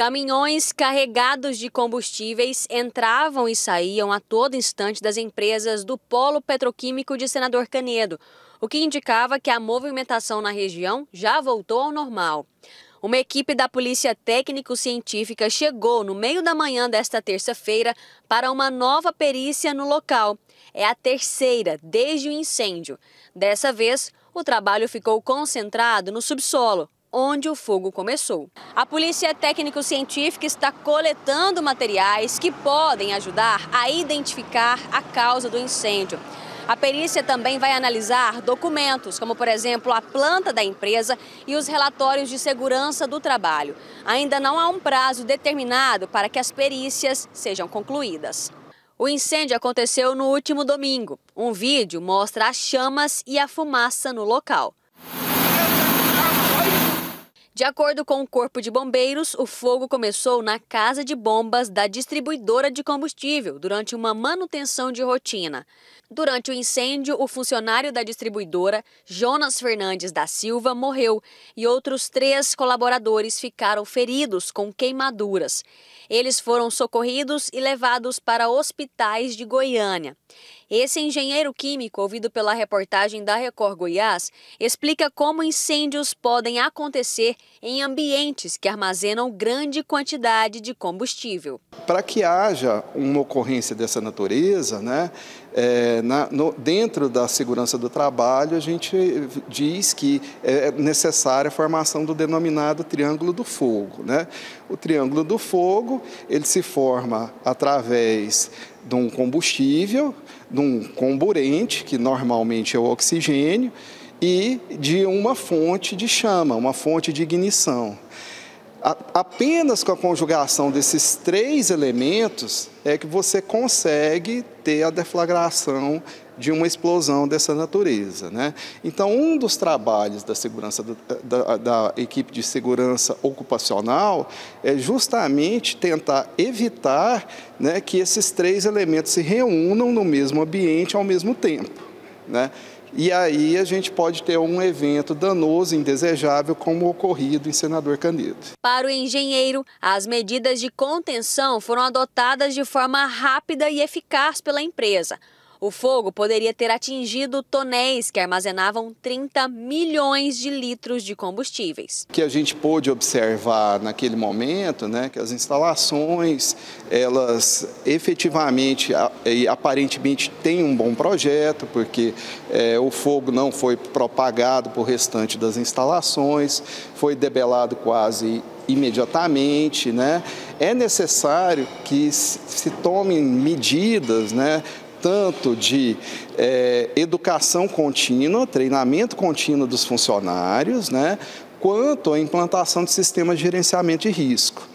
Caminhões carregados de combustíveis entravam e saíam a todo instante das empresas do polo petroquímico de Senador Canedo, o que indicava que a movimentação na região já voltou ao normal. Uma equipe da Polícia Técnico-Científica chegou no meio da manhã desta terça-feira para uma nova perícia no local. É a terceira desde o incêndio. Dessa vez, o trabalho ficou concentrado no subsolo, onde o fogo começou. A Polícia Técnico-Científica está coletando materiais que podem ajudar a identificar a causa do incêndio. A perícia também vai analisar documentos, como por exemplo a planta da empresa e os relatórios de segurança do trabalho. Ainda não há um prazo determinado para que as perícias sejam concluídas. O incêndio aconteceu no último domingo. Um vídeo mostra as chamas e a fumaça no local. De acordo com o Corpo de Bombeiros, o fogo começou na casa de bombas da distribuidora de combustível durante uma manutenção de rotina. Durante o incêndio, o funcionário da distribuidora, Jonas Fernandes da Silva, morreu e outros três colaboradores ficaram feridos com queimaduras. Eles foram socorridos e levados para hospitais de Goiânia. Esse engenheiro químico, ouvido pela reportagem da Record Goiás, explica como incêndios podem acontecer em ambientes que armazenam grande quantidade de combustível. Para que haja uma ocorrência dessa natureza, né, é, na, no, dentro da segurança do trabalho, a gente diz que é, é necessária a formação do denominado Triângulo do Fogo. Né? O Triângulo do Fogo ele se forma através de um combustível, de um comburente, que normalmente é o oxigênio, e de uma fonte de chama, uma fonte de ignição. A, apenas com a conjugação desses três elementos é que você consegue ter a deflagração de uma explosão dessa natureza. Né? Então, um dos trabalhos da, segurança, da, da, equipe de segurança ocupacional é justamente tentar evitar né, que esses três elementos se reúnam no mesmo ambiente ao mesmo tempo. Né? E aí a gente pode ter um evento danoso, indesejável, como ocorrido em Senador Canedo. Para o engenheiro, as medidas de contenção foram adotadas de forma rápida e eficaz pela empresa. O fogo poderia ter atingido tonéis que armazenavam 30 milhões de litros de combustíveis. O que a gente pôde observar naquele momento, né, que as instalações, elas efetivamente e aparentemente têm um bom projeto, porque é, o fogo não foi propagado por restante das instalações, foi debelado quase imediatamente, né? É necessário que se tomem medidas, né, tanto de é, educação contínua, treinamento contínuo dos funcionários, né, quanto à implantação de sistemas de gerenciamento de risco.